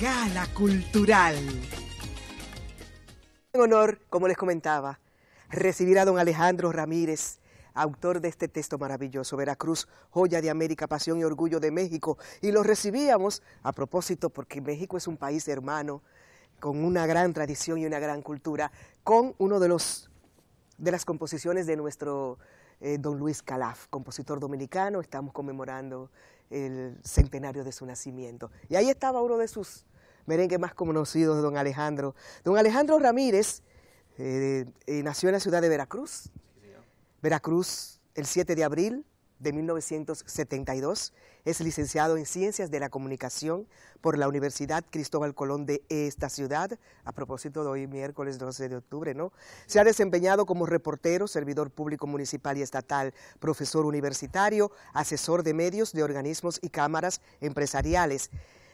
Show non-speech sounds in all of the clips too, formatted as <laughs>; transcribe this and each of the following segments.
Gala Cultural. En honor, como les comentaba, recibir a don Alejandro Ramírez, autor de este texto maravilloso, Veracruz, joya de América, pasión y orgullo de México. Y lo recibíamos a propósito porque México es un país hermano, con una gran tradición y una gran cultura, con uno de los de las composiciones de nuestro eh, don Luis Calaf, compositor dominicano, estamos conmemorando el centenario de su nacimiento. Y ahí estaba uno de sus merengue más conocido de don Alejandro. Don Alejandro Ramírez eh, eh, nació en la ciudad de Veracruz. Veracruz, el 7 de abril de 1972. Es licenciado en Ciencias de la Comunicación por la Universidad Cristóbal Colón de esta ciudad, a propósito de hoy miércoles 12 de octubre, ¿no? Se ha desempeñado como reportero, servidor público municipal y estatal, profesor universitario, asesor de medios de organismos y cámaras empresariales.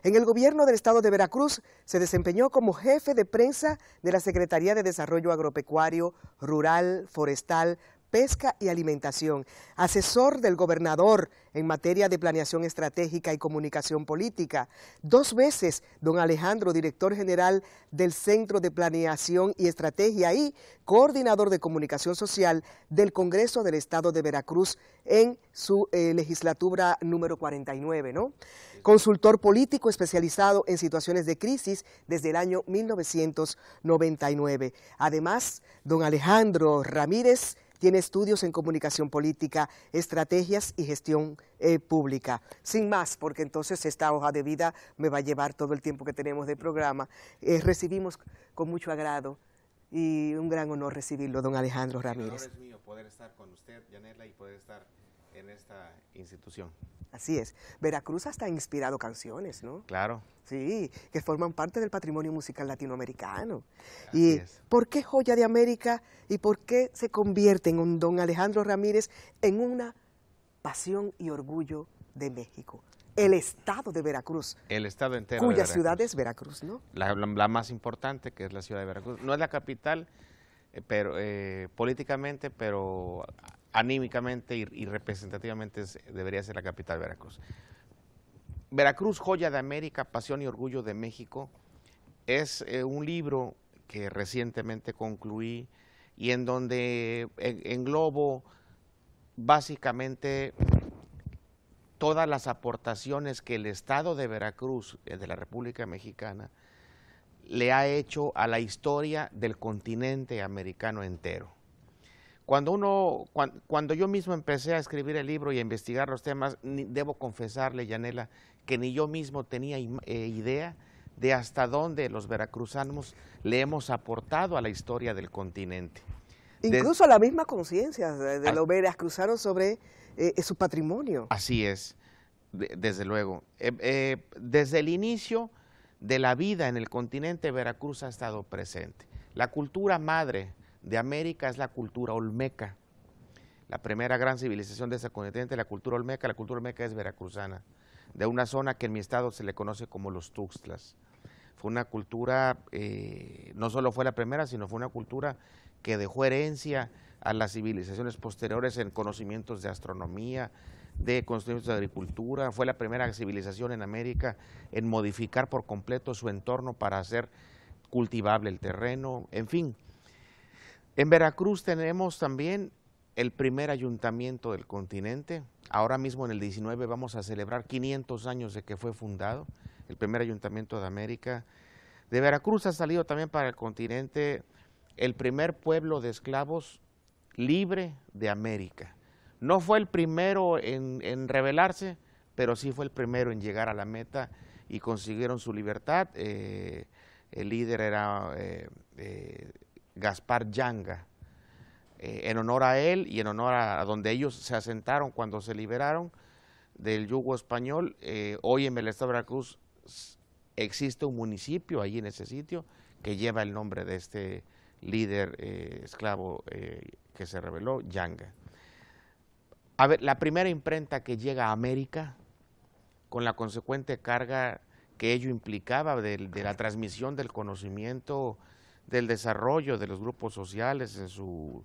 En el gobierno del estado de Veracruz se desempeñó como jefe de prensa de la Secretaría de Desarrollo Agropecuario, Rural, Forestal, pesca y alimentación, asesor del gobernador en materia de planeación estratégica y comunicación política, dos veces don Alejandro, director general del Centro de Planeación y Estrategia y coordinador de comunicación social del Congreso del Estado de Veracruz en su eh, legislatura número 49, ¿no? Consultor político especializado en situaciones de crisis desde el año 1999. Además, don Alejandro Ramírez tiene estudios en comunicación política, estrategias y gestión eh, pública. Sin más, porque entonces esta hoja de vida me va a llevar todo el tiempo que tenemos de programa. Eh, recibimos con mucho agrado y un gran honor recibirlo, don Alejandro Ramírez. honor es mío poder estar con usted, Yanela, y poder estar en esta institución. Así es. Veracruz hasta ha inspirado canciones, ¿no? Claro. Sí, que forman parte del patrimonio musical latinoamericano. ¿Y es. por qué Joya de América y por qué se convierte en un don Alejandro Ramírez en una pasión y orgullo de México? El estado de Veracruz. El estado entero. Cuya ciudad es Veracruz, ¿no? La, más importante que es la ciudad de Veracruz. No es la capital eh, pero eh, políticamente, pero anímicamente y, representativamente debería ser la capital Veracruz. Veracruz, joya de América, pasión y orgullo de México, es eh, un libro que recientemente concluí y en donde eh, englobo básicamente todas las aportaciones que el Estado de Veracruz, eh, de la República Mexicana, le ha hecho a la historia del continente americano entero. Cuando, uno, cuando, yo mismo empecé a escribir el libro y a investigar los temas, debo confesarle, Yanela, que ni yo mismo tenía eh, idea de hasta dónde los veracruzanos le hemos aportado a la historia del continente. Incluso la misma conciencia de, ah. los veracruzanos sobre eh, eh, su patrimonio. Así es, desde luego. desde el inicio de la vida en el continente, Veracruz ha estado presente. La cultura madre de América es la cultura olmeca. La primera gran civilización de ese continente, la cultura olmeca, la cultura olmeca es veracruzana, de una zona que en mi estado se le conoce como los Tuxtlas. Fue una cultura, eh, no solo fue la primera, sino fue una cultura que dejó herencia a las civilizaciones posteriores en conocimientos de astronomía, de conocimientos de agricultura. Fue la primera civilización en América en modificar por completo su entorno para hacer cultivable el terreno, en fin en Veracruz tenemos también el primer ayuntamiento del continente. Ahora mismo en el 19 vamos a celebrar 500 años de que fue fundado el primer ayuntamiento de América. De Veracruz ha salido también para el continente el primer pueblo de esclavos libre de América. No fue el primero en, rebelarse, pero sí fue el primero en llegar a la meta y consiguieron su libertad. Eh, el líder era eh, eh, Gaspar Yanga, eh, en honor a él y en honor a, donde ellos se asentaron cuando se liberaron del yugo español. Eh, hoy en el estado de Veracruz existe un municipio allí en ese sitio que lleva el nombre de este líder eh, esclavo que se reveló, Yanga. A ver, la primera imprenta que llega a América, con la consecuente carga que ello implicaba de la transmisión del conocimiento del desarrollo de los grupos sociales en su,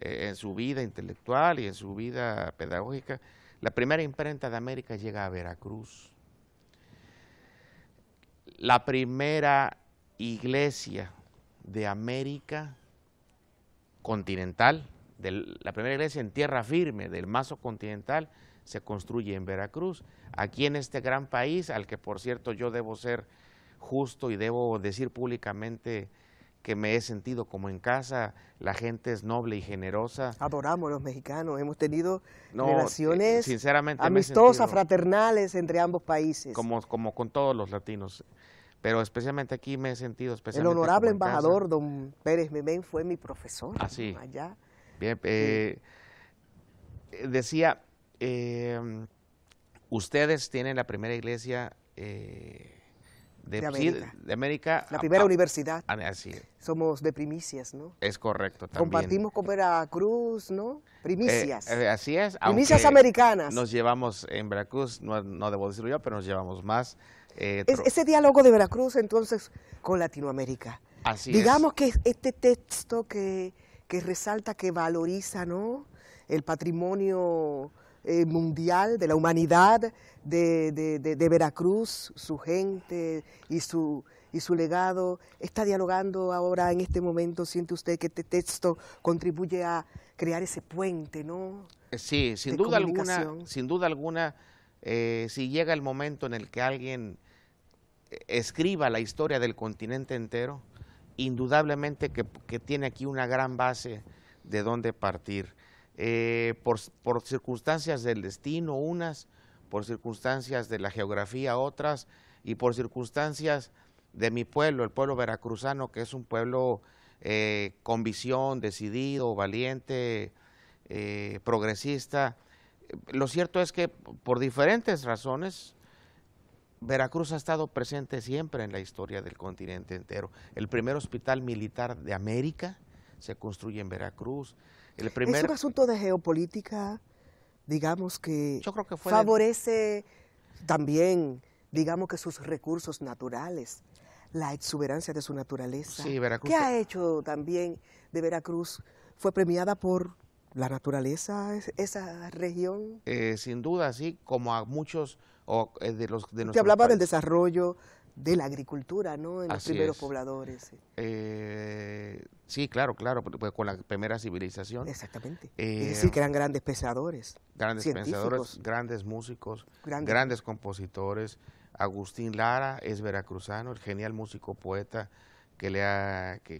eh, en su vida intelectual y en su vida pedagógica. La primera imprenta de América llega a Veracruz. La primera iglesia de América continental, la primera iglesia en tierra firme del mazo continental, se construye en Veracruz, aquí en este gran país, al que por cierto yo debo ser justo y debo decir públicamente que me he sentido como en casa, la gente es noble y generosa. Adoramos los mexicanos, hemos tenido eh, relaciones amistosas, fraternales entre ambos países. Como, como con todos los latinos, pero especialmente aquí me he sentido especialmente El honorable embajador don Pérez Memén fue mi profesor ah, allá. Bien, eh, decía, eh, ustedes tienen la primera iglesia... Eh, pues de, América. La primera universidad. Ah, así Somos de primicias, ¿no? Es correcto también. Compartimos con Veracruz, ¿no? Primicias. Eh, eh, así es. Primicias americanas. Nos llevamos en Veracruz, no, debo decirlo yo, pero nos llevamos más. Eh, ese diálogo de Veracruz entonces con Latinoamérica. Así Digamos que este texto que, que resalta, que valoriza, ¿no? El patrimonio eh, mundial, de la humanidad de, Veracruz, su gente y su, y su legado. Está dialogando ahora en este momento, siente usted que este texto contribuye a crear ese puente, ¿no? Eh, sí, sin duda alguna, sin duda alguna, eh, si llega el momento en el que alguien escriba la historia del continente entero, indudablemente que, que tiene aquí una gran base de dónde partir. Eh, por, circunstancias del destino unas, por circunstancias de la geografía otras y por circunstancias de mi pueblo, el pueblo veracruzano, que es un pueblo eh, con visión, decidido, valiente, eh, progresista. Lo cierto es que por diferentes razones, Veracruz ha estado presente siempre en la historia del continente entero. El primer hospital militar de América se construye en Veracruz primer... Es un asunto de geopolítica, digamos que, favorece también, digamos que sus recursos naturales, la exuberancia de su naturaleza. ¿Qué ha hecho también de Veracruz? Fue premiada por la naturaleza, esa región. Eh, sin duda, sí, como a muchos o, eh, de los de Te hablaba del desarrollo, de la agricultura, ¿no? En los primeros pobladores. Eh, sí, claro, claro, pues, con la primera civilización. Exactamente. Eh, es decir, que eran grandes pensadores. Grandes pensadores, grandes músicos, grandes. compositores. Agustín Lara es veracruzano, el genial músico poeta que le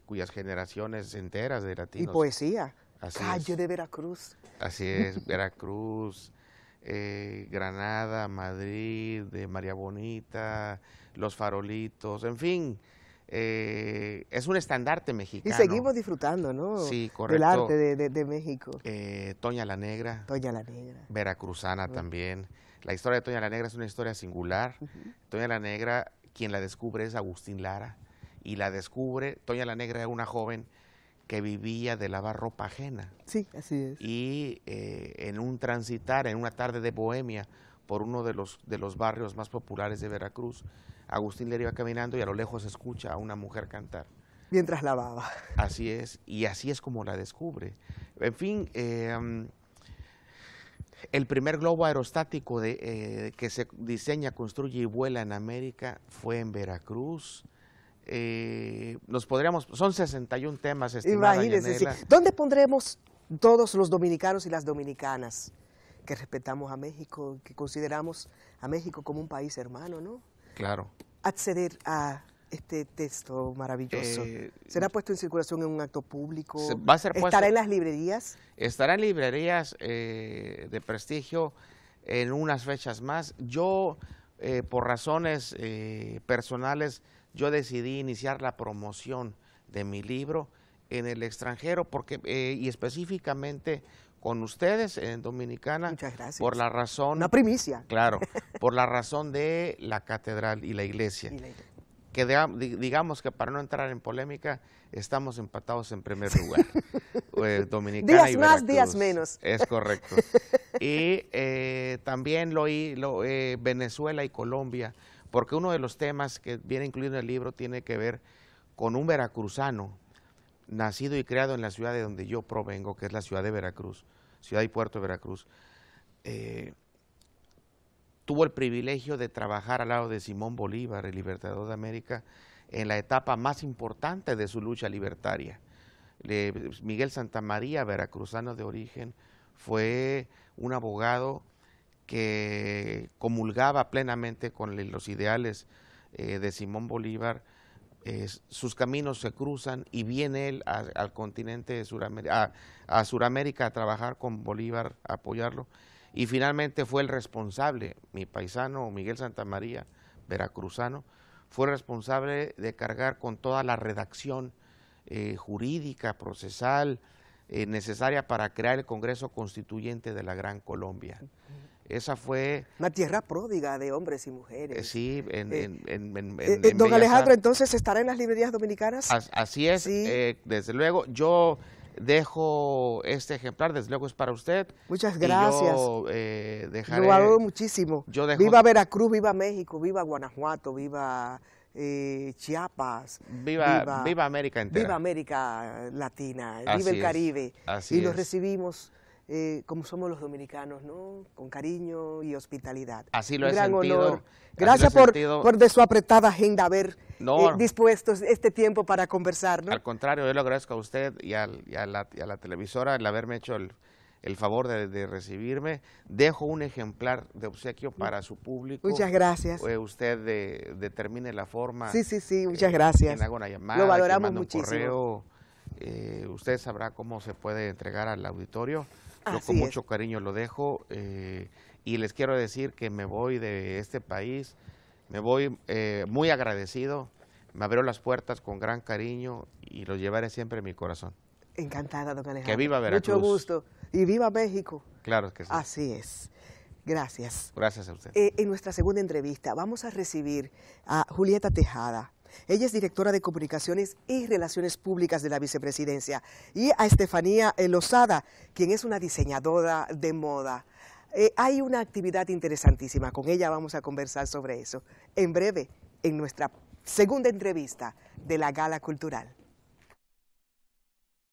cuyas generaciones enteras de latinos. Y poesía. Así Calle de Veracruz. Así es, Veracruz eh, Granada, Madrid, de María Bonita, Los Farolitos, en fin. Eh, es un estandarte mexicano. Y seguimos disfrutando, ¿no? Sí, correcto. Del arte de, México. Eh, Toña la Negra. Toña la Negra. Veracruzana ah. también. La historia de Toña la Negra es una historia singular. Toña la Negra, quien la descubre es Agustín Lara. Y la descubre, Toña la Negra era una joven que vivía de lavar ropa ajena. Sí, así es. Y eh, en un transitar, en una tarde de bohemia, por uno de los, de los barrios más populares de Veracruz, Agustín le iba caminando y a lo lejos escucha a una mujer cantar. Mientras lavaba. <laughs> Así es, y así es como la descubre. En fin, eh, um, el primer globo aerostático de, eh, que se diseña, construye y vuela en América fue en Veracruz. Eh, podríamos, son 61 temas, Imagínense, sí. ¿Dónde pondremos todos los dominicanos y las dominicanas que respetamos a México, que consideramos a México como un país hermano, ¿no? Claro. Acceder a este texto maravilloso. Eh, ¿Será puesto en circulación en un acto público? ¿Estará en las librerías? Estará en librerías eh, de prestigio en unas fechas más. Yo, por razones personales, yo decidí iniciar la promoción de mi libro en el extranjero porque eh, y específicamente con ustedes en Dominicana Muchas gracias. por la razón una primicia claro <laughs> por la razón de la catedral y la iglesia, que digamos que para no entrar en polémica estamos empatados en primer lugar <laughs> eh, Dominicana días más días menos es correcto <laughs> y eh, también lo, lo Venezuela y Colombia porque uno de los temas que viene incluido en el libro tiene que ver con un veracruzano nacido y creado en la ciudad de donde yo provengo, que es la ciudad de Veracruz, ciudad y puerto de Veracruz. Eh, tuvo el privilegio de trabajar al lado de Simón Bolívar, el libertador de América, en la etapa más importante de su lucha libertaria. Le, Miguel Santamaría, veracruzano de origen, fue un abogado que comulgaba plenamente con los ideales eh, de Simón Bolívar, sus caminos se cruzan y viene él al continente de Sudamérica, a, Suramérica a trabajar con Bolívar, a apoyarlo, y finalmente fue el responsable, mi paisano Miguel Santamaría, veracruzano, fue responsable de cargar con toda la redacción eh, jurídica, procesal, eh, necesaria para crear el Congreso Constituyente de la Gran Colombia. Esa fue... Una tierra pródiga de hombres y mujeres. Eh, sí, en, eh, eh, Don Alejandro, entonces, ¿estará en las librerías dominicanas? así es, desde luego. Yo dejo este ejemplar, desde luego es para usted. Muchas gracias. Yo, dejaré, Lo valoro muchísimo. Yo viva Veracruz, viva México, viva Guanajuato, viva... Chiapas. Viva, viva, América entera. Viva América Latina, viva el Caribe. y los recibimos eh, como somos los dominicanos, ¿no? Con cariño y hospitalidad. Así lo Un Gracias por, por de su apretada agenda haber eh, no, este tiempo para conversar, Al contrario, yo le agradezco a usted y, a, la, televisora el haberme hecho el, favor de, recibirme. Dejo un ejemplar de obsequio mm. para su público. Muchas gracias. Eh, usted determine la forma. Sí, sí, sí, muchas gracias. lo valoramos muchísimo. Eh, usted sabrá cómo se puede entregar al auditorio. Yo con mucho cariño lo dejo eh, y les quiero decir que me voy de este país, me voy eh, muy agradecido, me abrió las puertas con gran cariño y lo llevaré siempre en mi corazón. Encantada, don Alejandro. Que viva Veracruz. Mucho gusto. Y viva México. Claro que sí. Así es. Gracias. Gracias a usted. en nuestra segunda entrevista vamos a recibir a Julieta Tejada. Ella es directora de Comunicaciones y Relaciones Públicas de la Vicepresidencia. Y a Estefanía Lozada, quien es una diseñadora de moda. Eh, hay una actividad interesantísima, con ella vamos a conversar sobre eso en breve en nuestra segunda entrevista de la Gala Cultural.